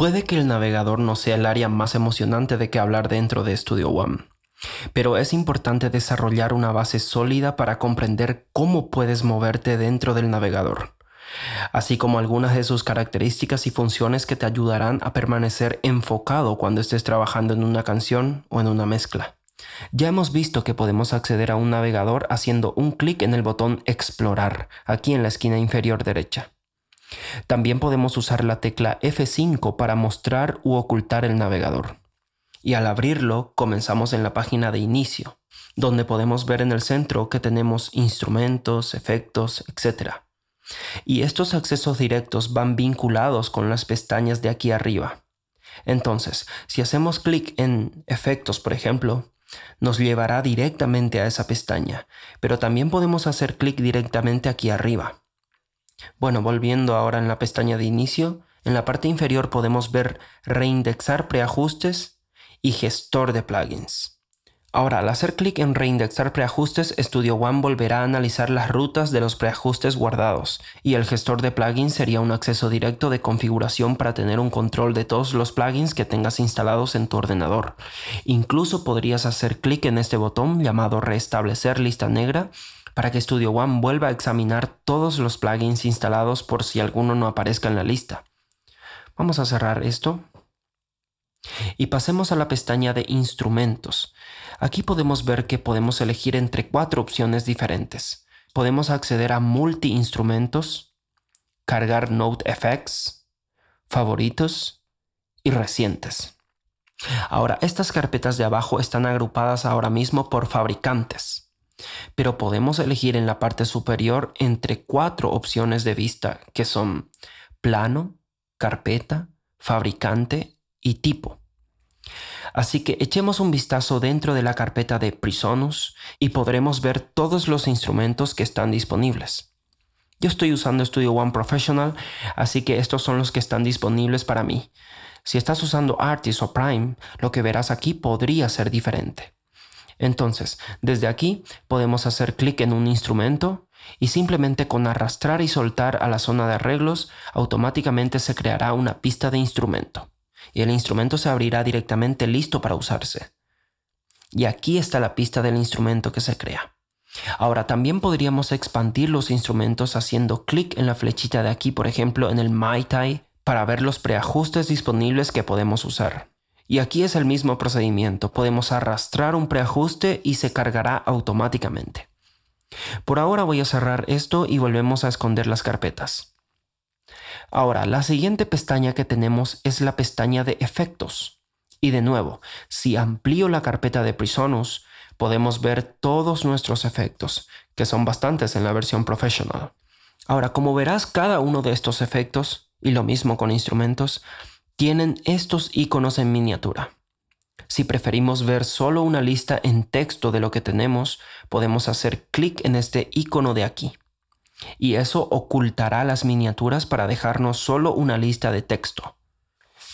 Puede que el navegador no sea el área más emocionante de que hablar dentro de Studio One, pero es importante desarrollar una base sólida para comprender cómo puedes moverte dentro del navegador, así como algunas de sus características y funciones que te ayudarán a permanecer enfocado cuando estés trabajando en una canción o en una mezcla. Ya hemos visto que podemos acceder a un navegador haciendo un clic en el botón Explorar, aquí en la esquina inferior derecha. También podemos usar la tecla F5 para mostrar u ocultar el navegador. Y al abrirlo, comenzamos en la página de inicio, donde podemos ver en el centro que tenemos instrumentos, efectos, etc. Y estos accesos directos van vinculados con las pestañas de aquí arriba. Entonces, si hacemos clic en efectos, por ejemplo, nos llevará directamente a esa pestaña, pero también podemos hacer clic directamente aquí arriba. Bueno, volviendo ahora en la pestaña de inicio, en la parte inferior podemos ver reindexar preajustes y gestor de plugins. Ahora, al hacer clic en reindexar preajustes, Studio One volverá a analizar las rutas de los preajustes guardados y el gestor de plugins sería un acceso directo de configuración para tener un control de todos los plugins que tengas instalados en tu ordenador. Incluso podrías hacer clic en este botón llamado restablecer lista negra para que Studio One vuelva a examinar todos los plugins instalados por si alguno no aparezca en la lista. Vamos a cerrar esto y pasemos a la pestaña de instrumentos. Aquí podemos ver que podemos elegir entre cuatro opciones diferentes. Podemos acceder a multi-instrumentos, cargar Note Effects, favoritos y recientes. Ahora, estas carpetas de abajo están agrupadas ahora mismo por fabricantes pero podemos elegir en la parte superior entre cuatro opciones de vista que son plano, carpeta, fabricante y tipo. Así que echemos un vistazo dentro de la carpeta de Prisonus y podremos ver todos los instrumentos que están disponibles. Yo estoy usando Studio One Professional, así que estos son los que están disponibles para mí. Si estás usando Artist o Prime, lo que verás aquí podría ser diferente. Entonces, desde aquí podemos hacer clic en un instrumento y simplemente con arrastrar y soltar a la zona de arreglos, automáticamente se creará una pista de instrumento y el instrumento se abrirá directamente listo para usarse. Y aquí está la pista del instrumento que se crea. Ahora también podríamos expandir los instrumentos haciendo clic en la flechita de aquí, por ejemplo, en el MyTie, para ver los preajustes disponibles que podemos usar. Y aquí es el mismo procedimiento, podemos arrastrar un preajuste y se cargará automáticamente. Por ahora voy a cerrar esto y volvemos a esconder las carpetas. Ahora, la siguiente pestaña que tenemos es la pestaña de efectos. Y de nuevo, si amplío la carpeta de Prisonus, podemos ver todos nuestros efectos, que son bastantes en la versión professional. Ahora, como verás, cada uno de estos efectos, y lo mismo con instrumentos, tienen estos iconos en miniatura. Si preferimos ver solo una lista en texto de lo que tenemos, podemos hacer clic en este icono de aquí. Y eso ocultará las miniaturas para dejarnos solo una lista de texto.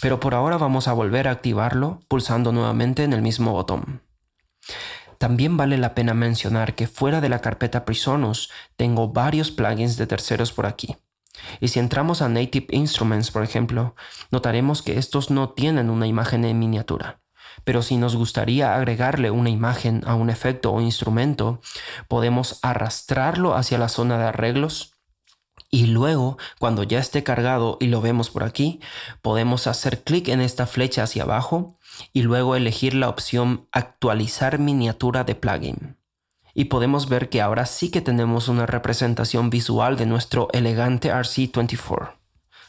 Pero por ahora vamos a volver a activarlo pulsando nuevamente en el mismo botón. También vale la pena mencionar que fuera de la carpeta Prisonus tengo varios plugins de terceros por aquí. Y si entramos a Native Instruments, por ejemplo, notaremos que estos no tienen una imagen en miniatura. Pero si nos gustaría agregarle una imagen a un efecto o instrumento, podemos arrastrarlo hacia la zona de arreglos y luego, cuando ya esté cargado y lo vemos por aquí, podemos hacer clic en esta flecha hacia abajo y luego elegir la opción actualizar miniatura de plugin y podemos ver que ahora sí que tenemos una representación visual de nuestro elegante RC24.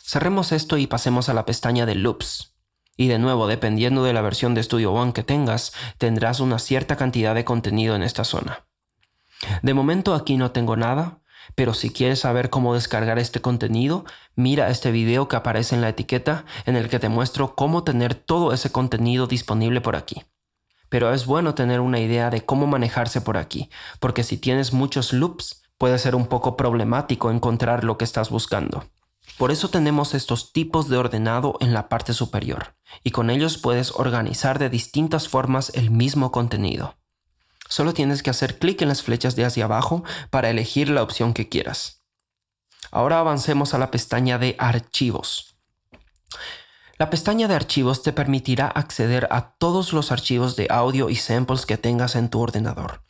Cerremos esto y pasemos a la pestaña de Loops. Y de nuevo, dependiendo de la versión de Studio One que tengas, tendrás una cierta cantidad de contenido en esta zona. De momento aquí no tengo nada, pero si quieres saber cómo descargar este contenido, mira este video que aparece en la etiqueta en el que te muestro cómo tener todo ese contenido disponible por aquí pero es bueno tener una idea de cómo manejarse por aquí, porque si tienes muchos loops, puede ser un poco problemático encontrar lo que estás buscando. Por eso tenemos estos tipos de ordenado en la parte superior, y con ellos puedes organizar de distintas formas el mismo contenido. Solo tienes que hacer clic en las flechas de hacia abajo para elegir la opción que quieras. Ahora avancemos a la pestaña de archivos. La pestaña de archivos te permitirá acceder a todos los archivos de audio y samples que tengas en tu ordenador,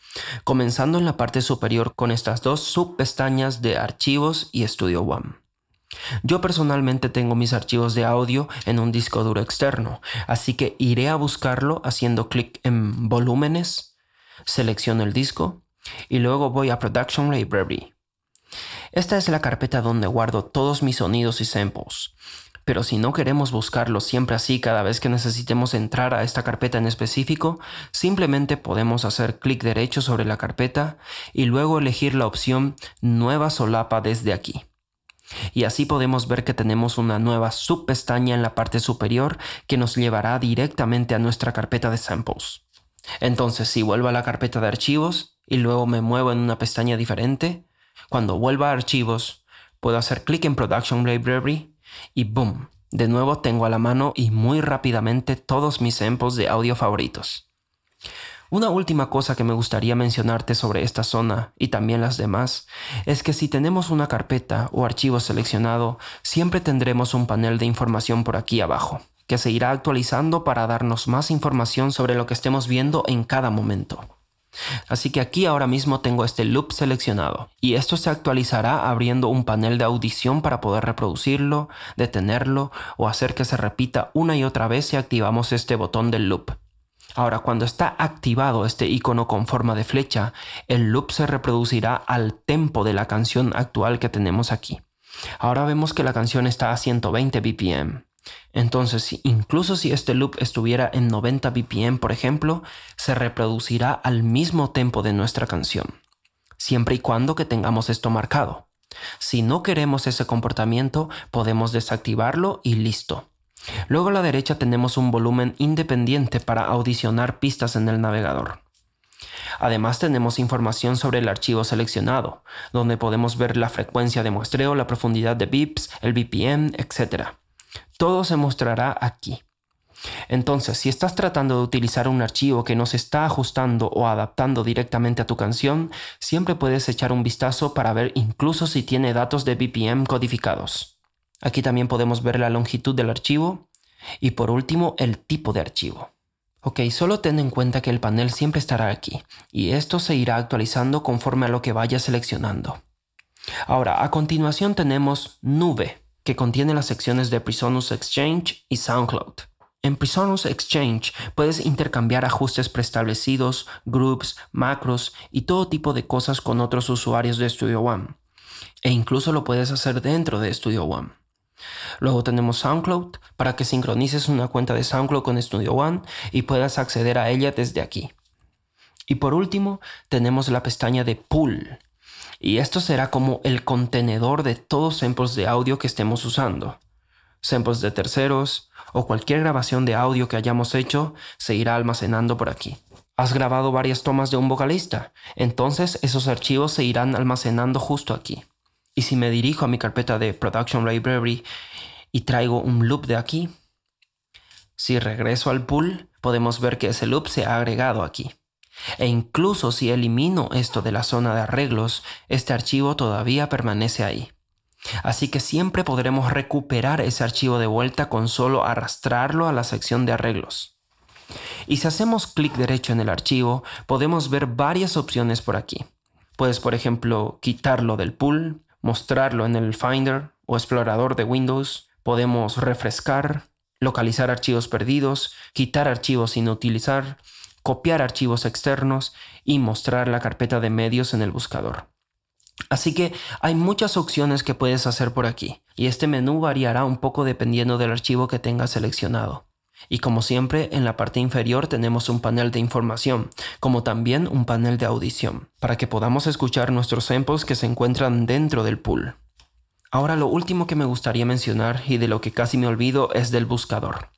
comenzando en la parte superior con estas dos subpestañas de archivos y Studio One. Yo personalmente tengo mis archivos de audio en un disco duro externo, así que iré a buscarlo haciendo clic en Volúmenes, selecciono el disco y luego voy a Production Library. Esta es la carpeta donde guardo todos mis sonidos y samples. Pero si no queremos buscarlo siempre así cada vez que necesitemos entrar a esta carpeta en específico, simplemente podemos hacer clic derecho sobre la carpeta y luego elegir la opción Nueva solapa desde aquí. Y así podemos ver que tenemos una nueva subpestaña en la parte superior que nos llevará directamente a nuestra carpeta de samples. Entonces, si vuelvo a la carpeta de archivos y luego me muevo en una pestaña diferente, cuando vuelva a archivos, puedo hacer clic en Production Library y boom, de nuevo tengo a la mano y muy rápidamente todos mis samples de audio favoritos. Una última cosa que me gustaría mencionarte sobre esta zona y también las demás es que si tenemos una carpeta o archivo seleccionado, siempre tendremos un panel de información por aquí abajo, que se irá actualizando para darnos más información sobre lo que estemos viendo en cada momento. Así que aquí ahora mismo tengo este loop seleccionado y esto se actualizará abriendo un panel de audición para poder reproducirlo, detenerlo o hacer que se repita una y otra vez si activamos este botón del loop. Ahora, cuando está activado este icono con forma de flecha, el loop se reproducirá al tempo de la canción actual que tenemos aquí. Ahora vemos que la canción está a 120 BPM. Entonces, incluso si este loop estuviera en 90 BPM, por ejemplo, se reproducirá al mismo tempo de nuestra canción, siempre y cuando que tengamos esto marcado. Si no queremos ese comportamiento, podemos desactivarlo y listo. Luego a la derecha tenemos un volumen independiente para audicionar pistas en el navegador. Además tenemos información sobre el archivo seleccionado, donde podemos ver la frecuencia de muestreo, la profundidad de bips, el BPM, etc. Todo se mostrará aquí. Entonces, si estás tratando de utilizar un archivo que no se está ajustando o adaptando directamente a tu canción, siempre puedes echar un vistazo para ver incluso si tiene datos de BPM codificados. Aquí también podemos ver la longitud del archivo y por último el tipo de archivo. Ok, solo ten en cuenta que el panel siempre estará aquí y esto se irá actualizando conforme a lo que vayas seleccionando. Ahora, a continuación tenemos nube que contiene las secciones de Prisonus Exchange y SoundCloud. En Prisonus Exchange puedes intercambiar ajustes preestablecidos, groups, macros y todo tipo de cosas con otros usuarios de Studio One. E incluso lo puedes hacer dentro de Studio One. Luego tenemos SoundCloud para que sincronices una cuenta de SoundCloud con Studio One y puedas acceder a ella desde aquí. Y por último, tenemos la pestaña de Pool, y esto será como el contenedor de todos samples de audio que estemos usando. Samples de terceros o cualquier grabación de audio que hayamos hecho se irá almacenando por aquí. Has grabado varias tomas de un vocalista, entonces esos archivos se irán almacenando justo aquí. Y si me dirijo a mi carpeta de Production Library y traigo un loop de aquí, si regreso al pool, podemos ver que ese loop se ha agregado aquí. E incluso si elimino esto de la zona de arreglos, este archivo todavía permanece ahí. Así que siempre podremos recuperar ese archivo de vuelta con solo arrastrarlo a la sección de arreglos. Y si hacemos clic derecho en el archivo, podemos ver varias opciones por aquí. Puedes, por ejemplo, quitarlo del pool, mostrarlo en el Finder o explorador de Windows, podemos refrescar, localizar archivos perdidos, quitar archivos sin utilizar, copiar archivos externos y mostrar la carpeta de medios en el buscador. Así que hay muchas opciones que puedes hacer por aquí, y este menú variará un poco dependiendo del archivo que tengas seleccionado. Y como siempre, en la parte inferior tenemos un panel de información, como también un panel de audición, para que podamos escuchar nuestros samples que se encuentran dentro del pool. Ahora lo último que me gustaría mencionar y de lo que casi me olvido es del buscador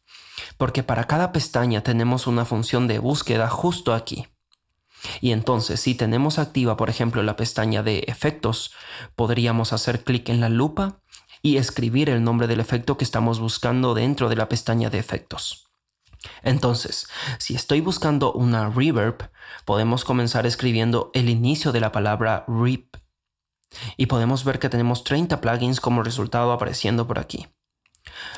porque para cada pestaña tenemos una función de búsqueda justo aquí. Y entonces, si tenemos activa, por ejemplo, la pestaña de efectos, podríamos hacer clic en la lupa y escribir el nombre del efecto que estamos buscando dentro de la pestaña de efectos. Entonces, si estoy buscando una reverb, podemos comenzar escribiendo el inicio de la palabra RIP. Y podemos ver que tenemos 30 plugins como resultado apareciendo por aquí.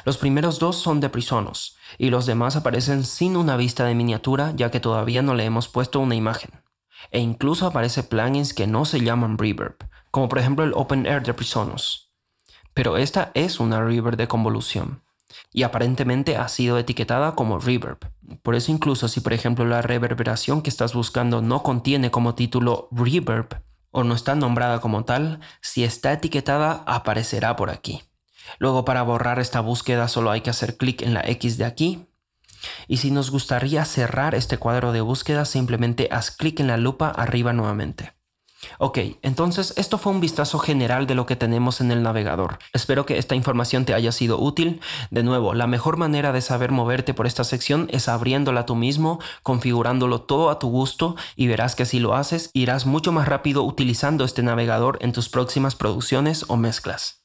Los primeros dos son de Prisonos, y los demás aparecen sin una vista de miniatura ya que todavía no le hemos puesto una imagen. E incluso aparece plugins que no se llaman reverb, como por ejemplo el Open Air de Prisonos. Pero esta es una reverb de convolución, y aparentemente ha sido etiquetada como reverb. Por eso incluso si por ejemplo la reverberación que estás buscando no contiene como título reverb, o no está nombrada como tal, si está etiquetada aparecerá por aquí. Luego para borrar esta búsqueda solo hay que hacer clic en la X de aquí. Y si nos gustaría cerrar este cuadro de búsqueda, simplemente haz clic en la lupa arriba nuevamente. Ok, entonces esto fue un vistazo general de lo que tenemos en el navegador. Espero que esta información te haya sido útil. De nuevo, la mejor manera de saber moverte por esta sección es abriéndola tú mismo, configurándolo todo a tu gusto y verás que si lo haces irás mucho más rápido utilizando este navegador en tus próximas producciones o mezclas.